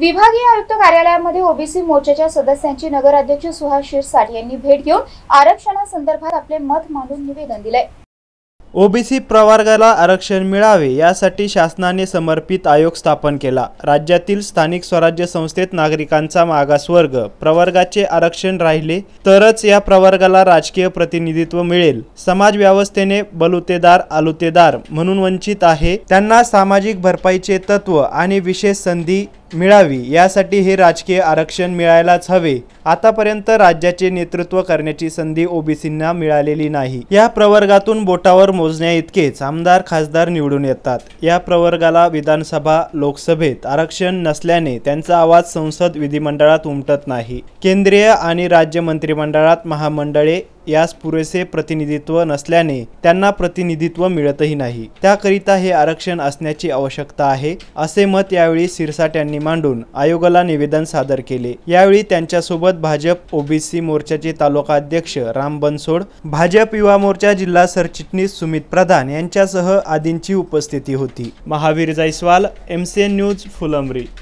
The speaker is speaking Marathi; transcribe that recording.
विभागीय आयुक्त कार्यालयामध्ये ओबीसी मोर्चाच्या सदस्यांची नगराध्यक्ष सुहास शिरसाट यांनी भेट घेऊन आरक्षणासंदर्भात आपले मत मांडून निवेदन दिले ओबीसी प्रवर्गाला आरक्षण मिळावे यासाठी शासनाने समर्पित आयोग स्थापन केला राज्यातील स्थानिक स्वराज्य संस्थेत नागरिकांचा मागासवर्ग प्रवर्गाचे आरक्षण राहिले तरच या प्रवर्गाला राजकीय प्रतिनिधित्व मिळेल समाज व्यवस्थेने बलुतेदार आलुतेदार म्हणून वंचित आहे त्यांना सामाजिक भरपाईचे तत्व आणि विशेष संधी मिळावी यासाठी हे राजकीय आरक्षण मिळायलाच हवे आतापर्यंत राज्याचे नेतृत्व करण्याची संधी ओबीसींना मिळालेली नाही या प्रवर्गातून बोटावर मोजण्या इतकेच आमदार खासदार निवडून येतात या प्रवर्गाला विधानसभा लोकसभेत आरक्षण नसल्याने त्यांचा आवाज संसद विधिमंडळात उमटत नाही केंद्रीय आणि राज्य मंत्रिमंडळात महामंडळे यास पुरेसे प्रतिनिधित्व नसल्याने त्यांना प्रतिनिधित्व मिळतही नाही त्याकरिता हे आरक्षण असण्याची आवश्यकता आहे असे मत यावेळी सिरसाट यांनी मांडून आयोगाला निवेदन सादर केले यावेळी त्यांच्यासोबत भाजप ओबीसी मोर्चाचे तालुका अध्यक्ष राम बनसोड भाजप युवा मोर्चा जिल्हा सरचिटणीस सुमित प्रधान यांच्यासह आदींची उपस्थिती होती महावीर जायस्वाल एमसीएन न्यूज फुलंबरी